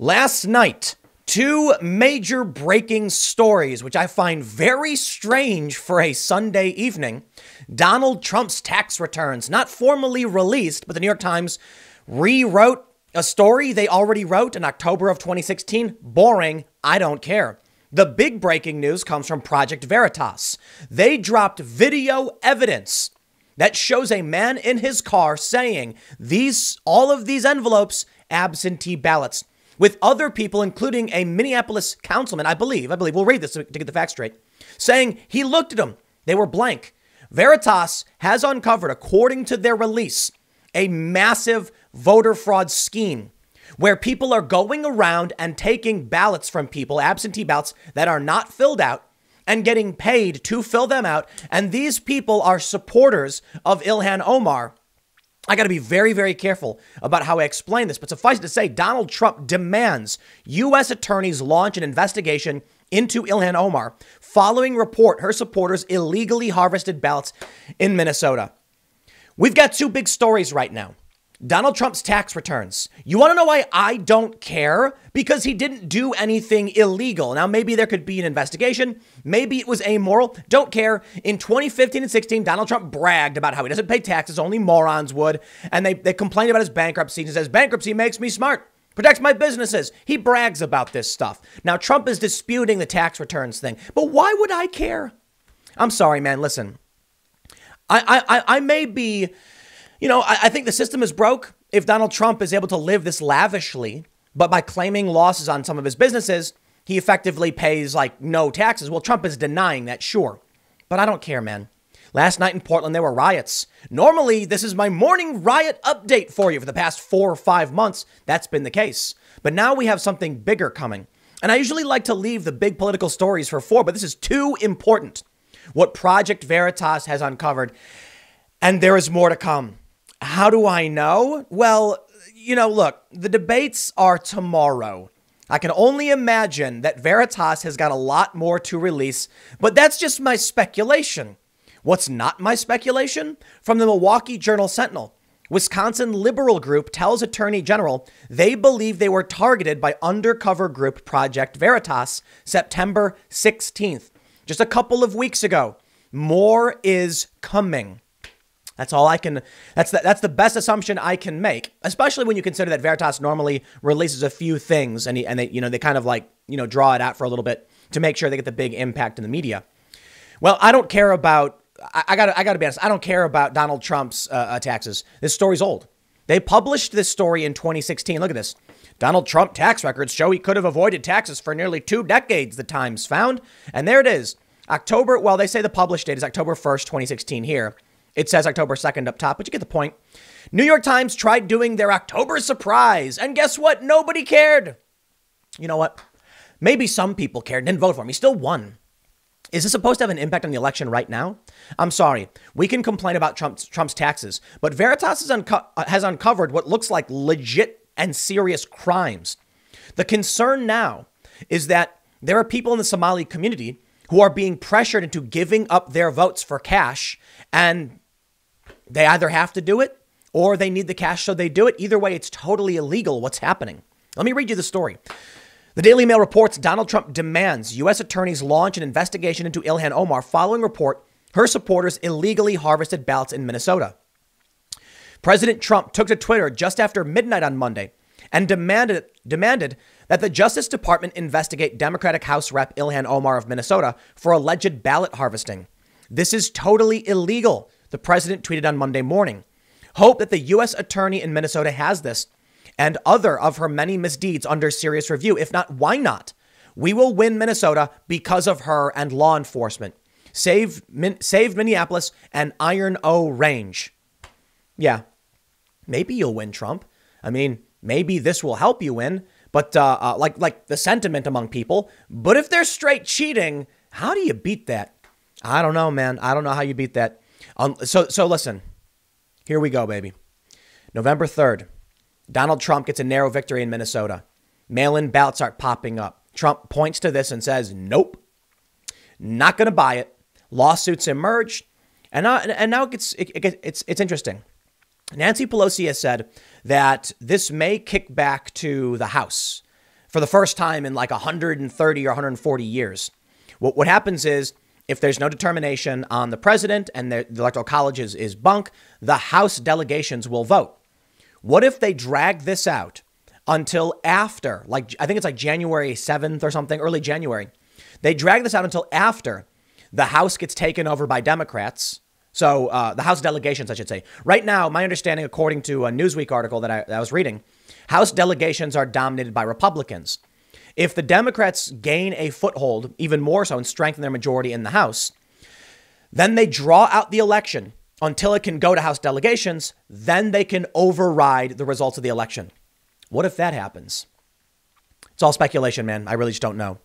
Last night, two major breaking stories, which I find very strange for a Sunday evening. Donald Trump's tax returns, not formally released, but the New York Times rewrote a story they already wrote in October of 2016. Boring, I don't care. The big breaking news comes from Project Veritas. They dropped video evidence that shows a man in his car saying these all of these envelopes absentee ballots with other people, including a Minneapolis councilman, I believe, I believe, we'll read this to get the facts straight, saying he looked at them. They were blank. Veritas has uncovered, according to their release, a massive voter fraud scheme where people are going around and taking ballots from people, absentee ballots that are not filled out, and getting paid to fill them out. And these people are supporters of Ilhan Omar I got to be very, very careful about how I explain this, but suffice to say, Donald Trump demands U.S. attorneys launch an investigation into Ilhan Omar following report her supporters illegally harvested ballots in Minnesota. We've got two big stories right now. Donald Trump's tax returns. You want to know why I don't care? Because he didn't do anything illegal. Now, maybe there could be an investigation. Maybe it was amoral. Don't care. In 2015 and 16, Donald Trump bragged about how he doesn't pay taxes, only morons would. And they, they complained about his bankruptcy. He says, bankruptcy makes me smart protects my businesses. He brags about this stuff. Now, Trump is disputing the tax returns thing, but why would I care? I'm sorry, man. Listen, I, I, I may be you know, I, I think the system is broke. If Donald Trump is able to live this lavishly, but by claiming losses on some of his businesses, he effectively pays like no taxes. Well, Trump is denying that, sure. But I don't care, man. Last night in Portland, there were riots. Normally, this is my morning riot update for you. For the past four or five months, that's been the case. But now we have something bigger coming. And I usually like to leave the big political stories for four, but this is too important. What Project Veritas has uncovered, and there is more to come. How do I know? Well, you know, look, the debates are tomorrow. I can only imagine that Veritas has got a lot more to release, but that's just my speculation. What's not my speculation? From the Milwaukee Journal Sentinel. Wisconsin liberal group tells attorney general they believe they were targeted by undercover group Project Veritas September 16th, just a couple of weeks ago. More is coming. That's all I can. That's the, that's the best assumption I can make, especially when you consider that Veritas normally releases a few things and and they you know they kind of like you know draw it out for a little bit to make sure they get the big impact in the media. Well, I don't care about. I got I got to be honest. I don't care about Donald Trump's uh, uh, taxes. This story's old. They published this story in 2016. Look at this. Donald Trump tax records show he could have avoided taxes for nearly two decades. The Times found, and there it is. October. Well, they say the published date is October 1st, 2016. Here. It says October 2nd up top, but you get the point. New York Times tried doing their October surprise, and guess what? Nobody cared. You know what? Maybe some people cared didn't vote for him. He still won. Is this supposed to have an impact on the election right now? I'm sorry. We can complain about Trump's, Trump's taxes, but Veritas unco- uh, has uncovered what looks like legit and serious crimes. The concern now is that there are people in the Somali community who are being pressured into giving up their votes for cash, and they either have to do it or they need the cash, so they do it. Either way, it's totally illegal what's happening. Let me read you the story. The Daily Mail reports Donald Trump demands U.S. attorneys launch an investigation into Ilhan Omar following report her supporters illegally harvested ballots in Minnesota. President Trump took to Twitter just after midnight on Monday and demanded, demanded that the Justice Department investigate Democratic House Rep Ilhan Omar of Minnesota for alleged ballot harvesting. This is totally illegal, the president tweeted on Monday morning. Hope that the U.S. attorney in Minnesota has this and other of her many misdeeds under serious review. If not, why not? We will win Minnesota because of her and law enforcement. Save, min, save Minneapolis and Iron O Range. Yeah, maybe you'll win, Trump. I mean, maybe this will help you win, but uh, uh, like like the sentiment among people. But if they're straight cheating, how do you beat that? I don't know, man. I don't know how you beat that. Um, so, so listen, here we go, baby. November 3rd, Donald Trump gets a narrow victory in Minnesota. Mail in ballots start popping up. Trump points to this and says, nope, not going to buy it. Lawsuits emerge. And uh, now, and now it gets, it, it gets, it's, it's interesting. Nancy Pelosi has said that this may kick back to the House for the first time in like 130 or 140 years. What, what happens is if there's no determination on the president and the, electoral college is, is bunk, the House delegations will vote. What if they drag this out until after, like, I think it's like January 7th or something, early January? They drag this out until after the House gets taken over by Democrats. So uh, the House delegations, I should say. Right now, my understanding, according to a Newsweek article that I, that I was reading, House delegations are dominated by Republicans. If the Democrats gain a foothold even more so and strengthen their majority in the House, then they draw out the election until it can go to House delegations. Then they can override the results of the election. What if that happens? It's all speculation, man. I really just don't know.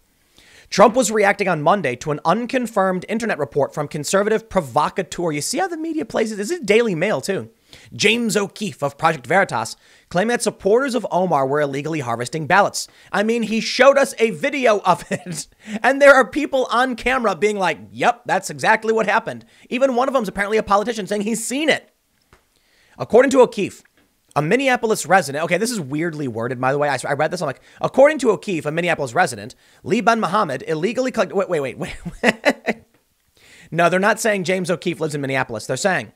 Trump was reacting on Monday to an unconfirmed internet report from conservative provocateur. You see how the media plays it? This is Daily Mail, too. James O'Keefe of Project Veritas claimed that supporters of Omar were illegally harvesting ballots. I mean, he showed us a video of it, and there are people on camera being like, yep, that's exactly what happened. Even one of them is apparently a politician saying he's seen it. According to O'Keefe, a Minneapolis resident, okay, this is weirdly worded, by the way. I, I read this. I'm like, according to O'Keefe, a Minneapolis resident, Lee Ben Muhammad illegally collected. Wait, wait, wait, wait. no, they're not saying James O'Keefe lives in Minneapolis. They're saying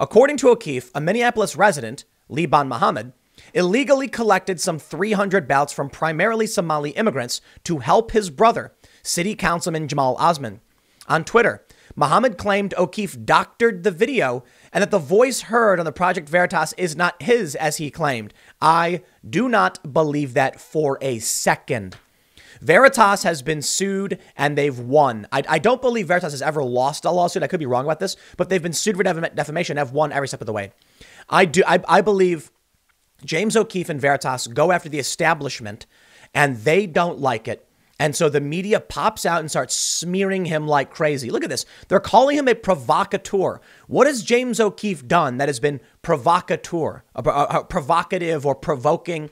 According to O'Keefe, a Minneapolis resident, Liban Muhammad, illegally collected some 300 ballots from primarily Somali immigrants to help his brother, City Councilman Jamal Osman. On Twitter, Muhammad claimed O'Keefe doctored the video and that the voice heard on the Project Veritas is not his, as he claimed. I do not believe that for a second. Veritas has been sued and they've won. I, I don't believe Veritas has ever lost a lawsuit. I could be wrong about this, but they've been sued for defamation and have won every step of the way. I do. I, I believe James O'Keefe and Veritas go after the establishment and they don't like it. And so the media pops out and starts smearing him like crazy. Look at this. They're calling him a provocateur. What has James O'Keefe done that has been provocateur, provocative or provoking?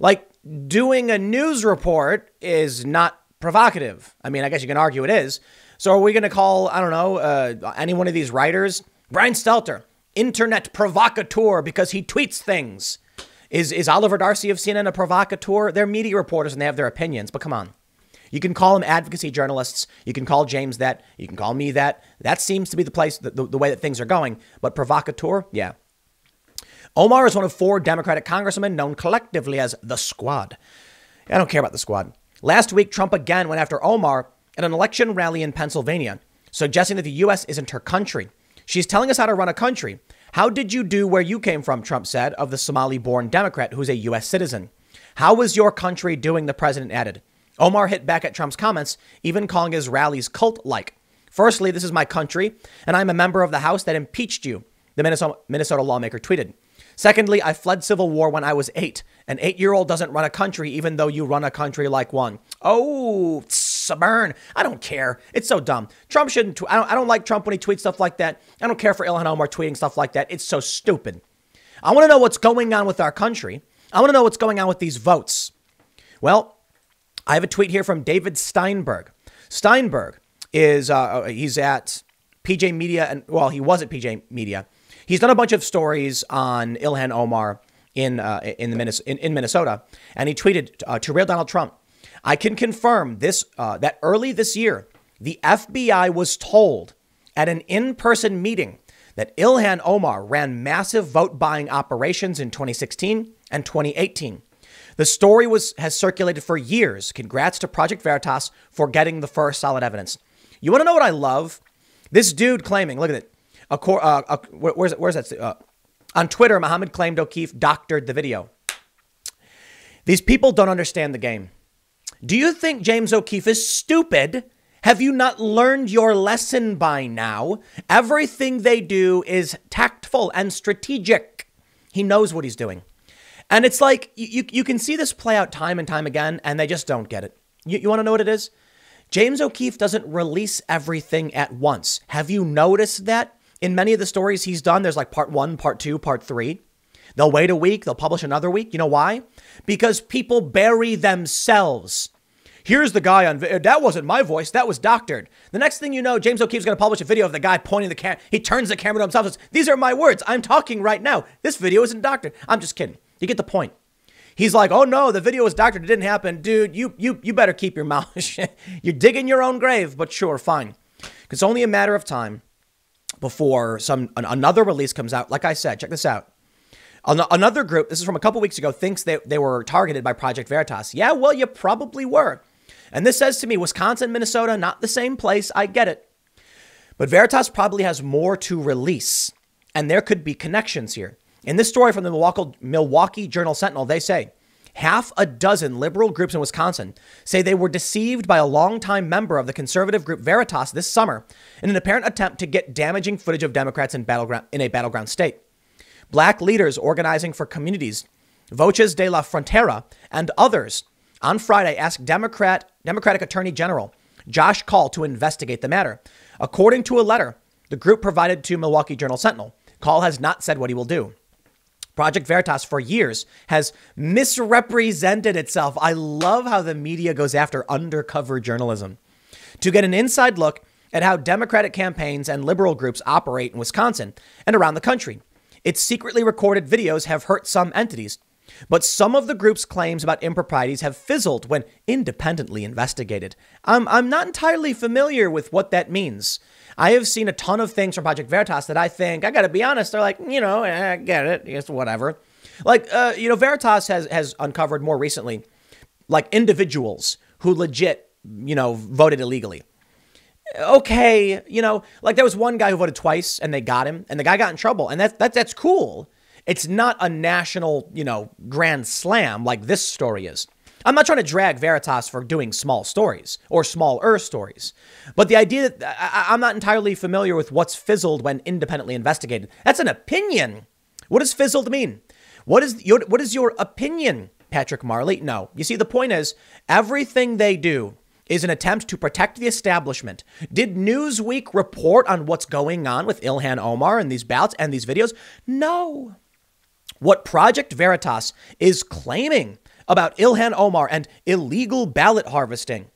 Like, doing a news report is not provocative. I mean, I guess you can argue it is. So are we going to call, I don't know, uh, any one of these writers? Brian Stelter, internet provocateur because he tweets things. Is, is Oliver Darcy of CNN a provocateur? They're media reporters and they have their opinions, but come on. You can call them advocacy journalists. You can call James that. You can call me that. That seems to be the place, the, the, the way that things are going. But provocateur, yeah, Omar is one of four Democratic congressmen known collectively as the Squad. I don't care about the Squad. Last week, Trump again went after Omar at an election rally in Pennsylvania, suggesting that the U.S. isn't her country. She's telling us how to run a country. How did you do where you came from? Trump said of the Somali born Democrat who's a U.S. citizen. How was your country doing? The president added. Omar hit back at Trump's comments, even calling his rallies cult like. Firstly, this is my country, and I'm a member of the House that impeached you, the Minnesota, Minnesota lawmaker tweeted. Secondly, I fled civil war when I was eight. An eight year old doesn't run a country, even though you run a country like one. Oh, burn. I don't care. It's so dumb. Trump shouldn't. Tw- I, don't, I don't like Trump when he tweets stuff like that. I don't care for Ilhan Omar tweeting stuff like that. It's so stupid. I want to know what's going on with our country. I want to know what's going on with these votes. Well, I have a tweet here from David Steinberg. Steinberg is uh, uh he's at PJ Media and well, he was at PJ Media He's done a bunch of stories on Ilhan Omar in uh, in the in, in, Minnesota, and he tweeted uh, to real Donald Trump, "I can confirm this uh, that early this year, the FBI was told at an in-person meeting that Ilhan Omar ran massive vote buying operations in 2016 and 2018." The story was has circulated for years. Congrats to Project Veritas for getting the first solid evidence. You want to know what I love? This dude claiming, look at it. A cor- uh, a, where, where's, where's that? Uh, on Twitter, Muhammad claimed O'Keefe doctored the video. These people don't understand the game. Do you think James O'Keefe is stupid? Have you not learned your lesson by now? Everything they do is tactful and strategic. He knows what he's doing. And it's like you, you can see this play out time and time again, and they just don't get it. You, you want to know what it is? James O'Keefe doesn't release everything at once. Have you noticed that? in many of the stories he's done, there's like part one, part two, part three. They'll wait a week, they'll publish another week. You know why? Because people bury themselves. Here's the guy on that wasn't my voice, that was doctored. The next thing you know, James O'Keefe's gonna publish a video of the guy pointing the camera. He turns the camera to himself and says, These are my words. I'm talking right now. This video isn't doctored. I'm just kidding. You get the point. He's like, oh no, the video was doctored, it didn't happen. Dude, you you you better keep your mouth You're digging your own grave, but sure, fine. It's only a matter of time before some another release comes out. Like I said, check this out. Another group, this is from a couple weeks ago, thinks they they were targeted by Project Veritas. Yeah, well, you probably were. And this says to me, Wisconsin, Minnesota, not the same place. I get it. But Veritas probably has more to release, and there could be connections here. In this story from the Milwaukee Journal Sentinel, they say half a dozen liberal groups in Wisconsin say they were deceived by a longtime member of the conservative group Veritas this summer in an apparent attempt to get damaging footage of Democrats in, battleground, in a battleground state. Black leaders organizing for communities, Voces de la Frontera, and others on Friday asked Democrat, Democratic Attorney General Josh Call to investigate the matter. According to a letter the group provided to Milwaukee Journal Sentinel, Call has not said what he will do. Project Veritas for years has misrepresented itself. I love how the media goes after undercover journalism. To get an inside look at how Democratic campaigns and liberal groups operate in Wisconsin and around the country, its secretly recorded videos have hurt some entities, but some of the group's claims about improprieties have fizzled when independently investigated. I'm, I'm not entirely familiar with what that means. I have seen a ton of things from Project Veritas that I think, I gotta be honest, they're like, you know, eh, I get it, it's whatever. Like, uh, you know, Veritas has, has uncovered more recently, like individuals who legit, you know, voted illegally. Okay, you know, like there was one guy who voted twice and they got him, and the guy got in trouble, and that, that that's cool. It's not a national, you know, grand slam like this story is. I'm not trying to drag Veritas for doing small stories or smaller stories, but the idea that I, am not entirely familiar with what's fizzled when independently investigated. That's an opinion. What does fizzled mean? What is your, what is your opinion, Patrick Marley? No. You see, the point is everything they do is an attempt to protect the establishment. Did Newsweek report on what's going on with Ilhan Omar and these bouts and these videos? No what Project Veritas is claiming about Ilhan Omar and illegal ballot harvesting.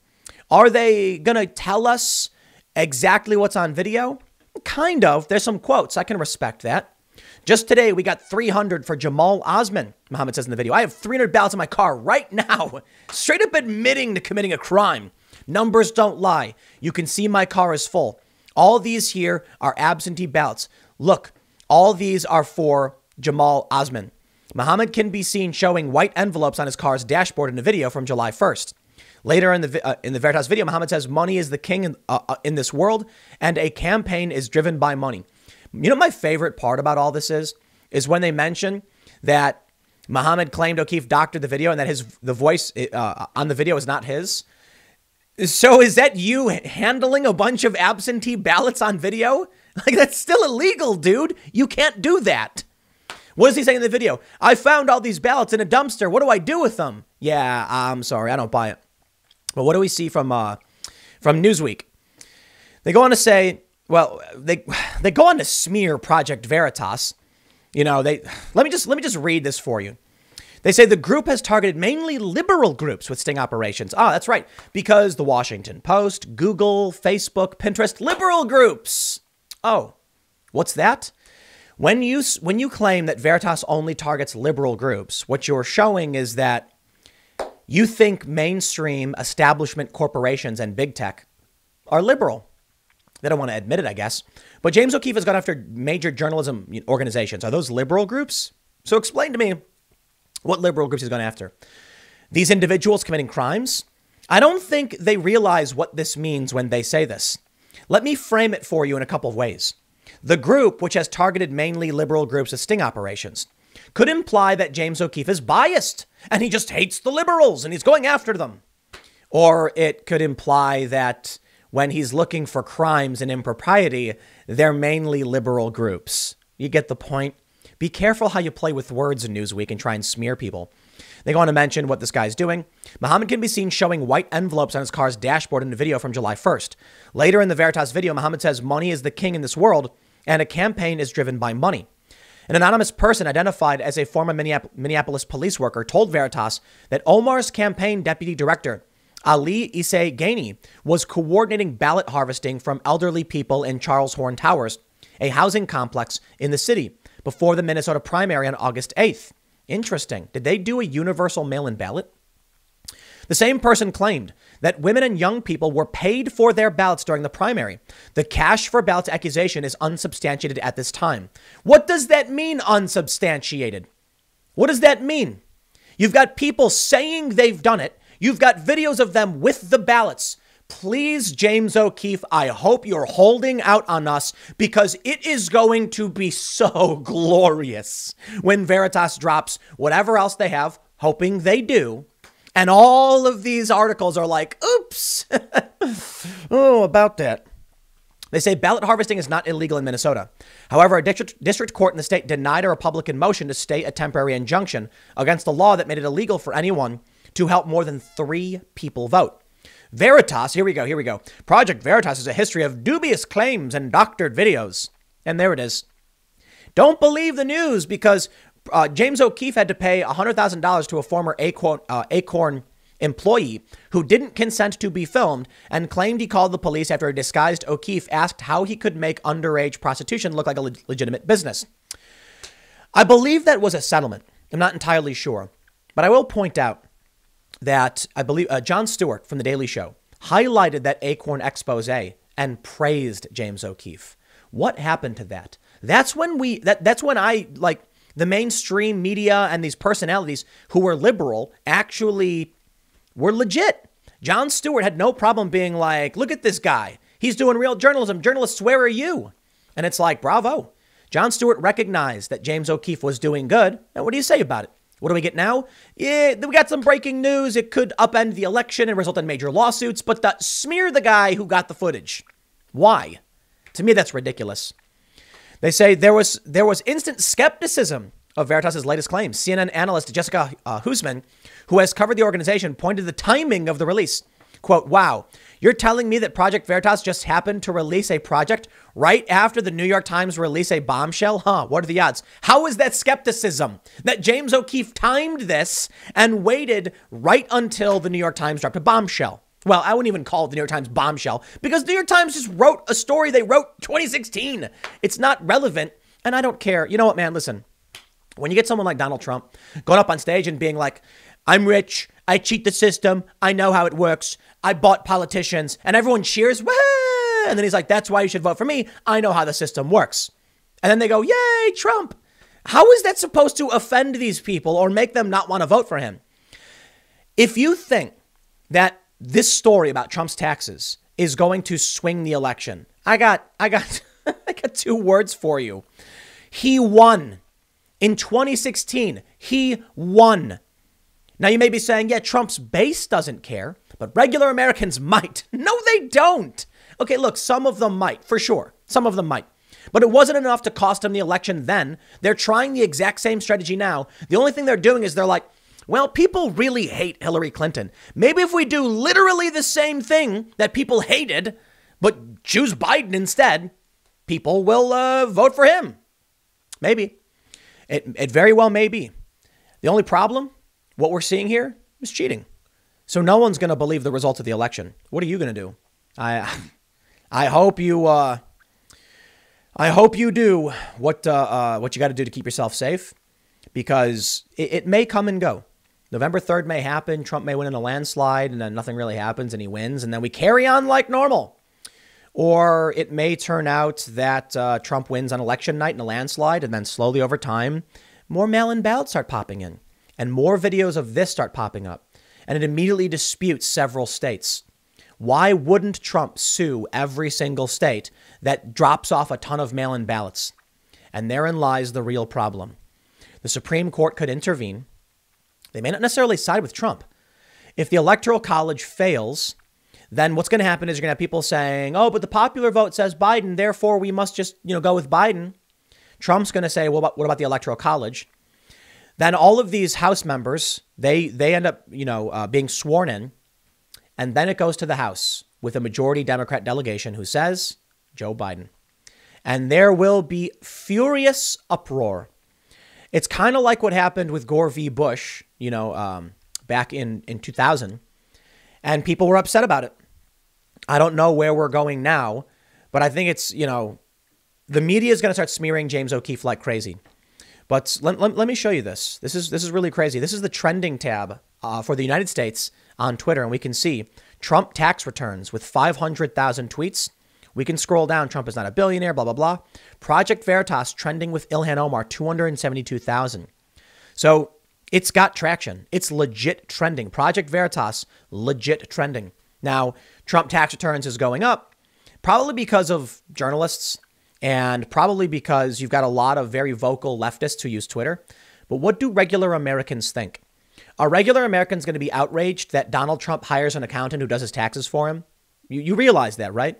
Are they going to tell us exactly what's on video? Kind of. There's some quotes. I can respect that. Just today, we got 300 for Jamal Osman, Muhammad says in the video. I have 300 ballots in my car right now, straight up admitting to committing a crime. Numbers don't lie. You can see my car is full. All these here are absentee ballots. Look, all these are for Jamal Osman. Muhammad can be seen showing white envelopes on his car's dashboard in a video from July 1st. Later in the uh, in the Veritas video, Muhammad says money is the king in, uh, uh, in this world, and a campaign is driven by money. You know, my favorite part about all this is is when they mention that Muhammad claimed O'Keefe doctored the video and that his the voice uh, on the video is not his. So is that you handling a bunch of absentee ballots on video? Like that's still illegal, dude. You can't do that. What does he say in the video? I found all these ballots in a dumpster. What do I do with them? Yeah, I'm sorry. I don't buy it. But what do we see from uh, from Newsweek? They go on to say, well, they they go on to smear Project Veritas. You know, they let me just let me just read this for you. They say the group has targeted mainly liberal groups with sting operations. Ah, that's right, because the Washington Post, Google, Facebook, Pinterest, liberal groups. Oh, what's that? When you when you claim that Veritas only targets liberal groups, what you're showing is that you think mainstream establishment corporations and big tech are liberal. They don't want to admit it, I guess. But James O'Keefe has gone after major journalism organizations. Are those liberal groups? So explain to me what liberal groups he's gone after. These individuals committing crimes? I don't think they realize what this means when they say this. Let me frame it for you in a couple of ways. The group, which has targeted mainly liberal groups as sting operations, could imply that James O'Keefe is biased and he just hates the liberals and he's going after them. Or it could imply that when he's looking for crimes and impropriety, they're mainly liberal groups. You get the point? Be careful how you play with words in Newsweek and try and smear people. They go on to mention what this guy's doing. Muhammad can be seen showing white envelopes on his car's dashboard in a video from July 1st. Later in the Veritas video, Muhammad says, Money is the king in this world, and a campaign is driven by money. An anonymous person identified as a former Minneapolis police worker told Veritas that Omar's campaign deputy director, Ali Issei Gainey, was coordinating ballot harvesting from elderly people in Charles Horn Towers, a housing complex in the city, before the Minnesota primary on August 8th. Interesting. Did they do a universal mail in ballot? The same person claimed that women and young people were paid for their ballots during the primary. The cash for ballots accusation is unsubstantiated at this time. What does that mean, unsubstantiated? What does that mean? You've got people saying they've done it. You've got videos of them with the ballots. Please, James O'Keefe, I hope you're holding out on us because it is going to be so glorious when Veritas drops whatever else they have, hoping they do, and all of these articles are like, oops. oh, about that. They say ballot harvesting is not illegal in Minnesota. However, a district, court in the state denied a Republican motion to state a temporary injunction against a law that made it illegal for anyone to help more than three people vote. Veritas, here we go, here we go. Project Veritas is a history of dubious claims and doctored videos. And there it is. Don't believe the news because uh, James O'Keefe had to pay $100,000 to a former Acorn, uh, Acorn employee who didn't consent to be filmed and claimed he called the police after a disguised O'Keefe asked how he could make underage prostitution look like a le- legitimate business. I believe that was a settlement. I'm not entirely sure. But I will point out that I believe uh, John Stewart from The Daily Show highlighted that Acorn expose and praised James O'Keefe. What happened to that? That's when we that that's when I like the mainstream media and these personalities who were liberal actually were legit. John Stewart had no problem being like, look at this guy. He's doing real journalism. Journalists, where are you? And it's like, bravo. John Stewart recognized that James O'Keefe was doing good. And what do you say about it? What do we get now? Yeah, we got some breaking news. It could upend the election and result in major lawsuits, but the, smear the guy who got the footage. Why? To me, that's ridiculous. They say there was there was instant skepticism of Veritas's latest claims. CNN analyst Jessica uh, Huseman, who has covered the organization, pointed the timing of the release. "Quote: Wow, you're telling me that Project Veritas just happened to release a project right after the New York Times release a bombshell? Huh? What are the odds? How is that skepticism that James O'Keefe timed this and waited right until the New York Times dropped a bombshell?" well, I wouldn't even call it the New York Times bombshell because the New York Times just wrote a story they wrote 2016. It's not relevant, and I don't care. You know what, man? Listen, when you get someone like Donald Trump going up on stage and being like, I'm rich, I cheat the system, I know how it works, I bought politicians, and everyone cheers, Wah! and then he's like, That's why you should vote for me, I know how the system works. And then they go, Yay, Trump. How is that supposed to offend these people or make them not want to vote for him? If you think that this story about Trump's taxes is going to swing the election. I got I got I got two words for you. He won in 2016. He won. Now you may be saying, "Yeah, Trump's base doesn't care, but regular Americans might." No, they don't. Okay, look, some of them might, for sure. Some of them might. But it wasn't enough to cost him the election then. They're trying the exact same strategy now. The only thing they're doing is they're like, well, people really hate Hillary Clinton. Maybe if we do literally the same thing that people hated, but choose Biden instead, people will uh, vote for him. Maybe. It, it very well may be. The only problem, what we're seeing here, is cheating. So no one's going to believe the results of the election. What are you going to do? I, I hope you, uh, I hope you do what uh, uh what you got to do to keep yourself safe, because it, it may come and go. November 3rd may happen. Trump may win in a landslide, and then nothing really happens, and he wins, and then we carry on like normal. Or it may turn out that uh, Trump wins on election night in a landslide, and then slowly over time, more mail in ballots start popping in, and more videos of this start popping up. And it immediately disputes several states. Why wouldn't Trump sue every single state that drops off a ton of mail in ballots? And therein lies the real problem. The Supreme Court could intervene they may not necessarily side with Trump. If the Electoral College fails, then what's going to happen is you're going to have people saying, "Oh, but the popular vote says Biden, therefore we must just you know go with Biden." Trump's going to say, "Well, what about the Electoral College?" Then all of these House members they they end up you know uh, being sworn in, and then it goes to the House with a majority Democrat delegation who says Joe Biden, and there will be furious uproar. It's kind of like what happened with Gore v. Bush you know, um, back in, in 2000. And people were upset about it. I don't know where we're going now, but I think it's, you know, the media is going to start smearing James O'Keefe like crazy. But let, let, let, me show you this. This is this is really crazy. This is the trending tab uh, for the United States on Twitter, and we can see Trump tax returns with 500,000 tweets. We can scroll down. Trump is not a billionaire. Blah blah blah. Project Veritas trending with Ilhan Omar 272,000. So it's got traction. It's legit trending. Project Veritas, legit trending. Now, Trump tax returns is going up, probably because of journalists and probably because you've got a lot of very vocal leftists who use Twitter. But what do regular Americans think? Are regular Americans going to be outraged that Donald Trump hires an accountant who does his taxes for him? You, you realize that, right?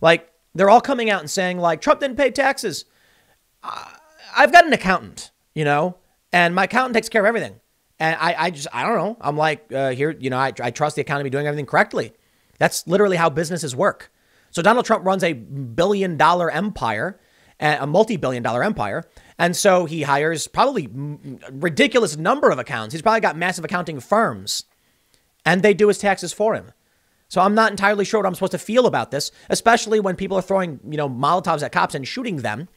Like, they're all coming out and saying, like, Trump didn't pay taxes. I've got an accountant, you know? And my accountant takes care of everything. And I, I just, I don't know. I'm like, uh, here, you know, I, I trust the accountant be doing everything correctly. That's literally how businesses work. So Donald Trump runs a billion dollar empire, a multi billion dollar empire. And so he hires probably ridiculous number of accounts. He's probably got massive accounting firms and they do his taxes for him. So I'm not entirely sure what I'm supposed to feel about this, especially when people are throwing, you know, Molotovs at cops and shooting them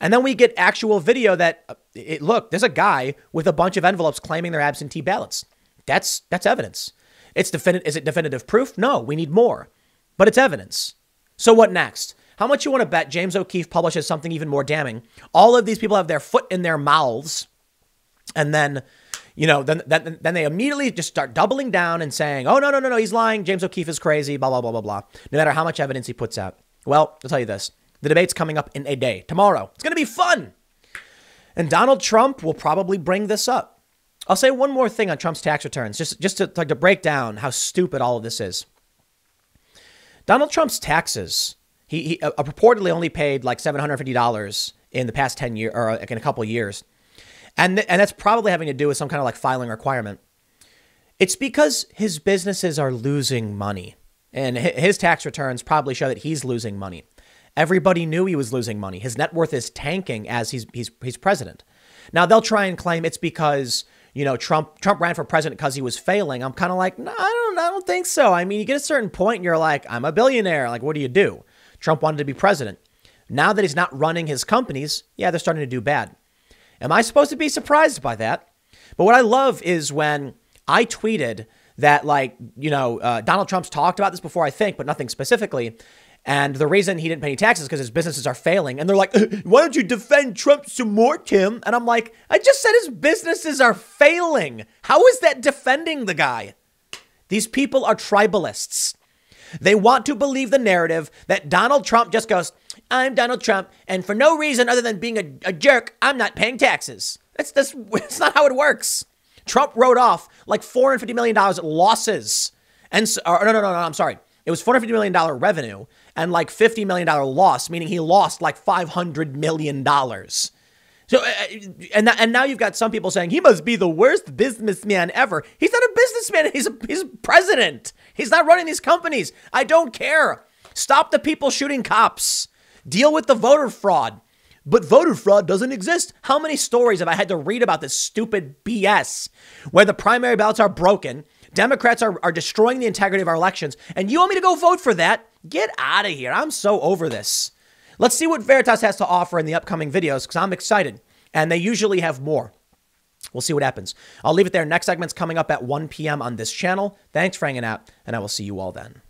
and then we get actual video that uh, it, look, there's a guy with a bunch of envelopes claiming their absentee ballots. That's that's evidence. It's definitive. Is it definitive proof? No, we need more, but it's evidence. So what next? How much you want to bet James O'Keefe publishes something even more damning? All of these people have their foot in their mouths, and then, you know, then then, then they immediately just start doubling down and saying, "Oh no, no, no, no, he's lying. James O'Keefe is crazy." Blah blah blah blah blah. No matter how much evidence he puts out. Well, I'll tell you this: the debate's coming up in a day, tomorrow. It's going to be fun. And Donald Trump will probably bring this up. I'll say one more thing on Trump's tax returns, just, just to, like, to break down how stupid all of this is. Donald Trump's taxes, he, he uh, purportedly only paid like $750 in the past 10 years, or like in a couple years. And, th- and that's probably having to do with some kind of like filing requirement. It's because his businesses are losing money. And his tax returns probably show that he's losing money. Everybody knew he was losing money. His net worth is tanking as he's he's he's president. Now they'll try and claim it's because you know Trump Trump ran for president because he was failing. I'm kind of like, no, I don't, I don't think so. I mean, you get a certain point, and you're like, I'm a billionaire. Like, what do you do? Trump wanted to be president. Now that he's not running his companies, yeah, they're starting to do bad. Am I supposed to be surprised by that? But what I love is when I tweeted that, like, you know, uh, Donald Trump's talked about this before, I think, but nothing specifically. And the reason he didn't pay any taxes because his businesses are failing. And they're like, uh, why don't you defend Trump some more, Tim? And I'm like, I just said his businesses are failing. How is that defending the guy? These people are tribalists. They want to believe the narrative that Donald Trump just goes, I'm Donald Trump, and for no reason other than being a, a jerk, I'm not paying taxes. That's, that's, that's not how it works. Trump wrote off like $450 million losses. And or, no, no, no, no, I'm sorry. It was $450 million revenue and like $50 million loss, meaning he lost like $500 million. So, uh, uh, and, and now you've got some people saying he must be the worst businessman ever. He's not a businessman. He's a, he's a president. He's not running these companies. I don't care. Stop the people shooting cops. Deal with the voter fraud. But voter fraud doesn't exist. How many stories have I had to read about this stupid BS where the primary ballots are broken Democrats are, are destroying the integrity of our elections, and you want me to go vote for that? Get out of here. I'm so over this. Let's see what Veritas has to offer in the upcoming videos because I'm excited, and they usually have more. We'll see what happens. I'll leave it there. Next segment's coming up at 1 p.m. on this channel. Thanks for hanging out, and I will see you all then.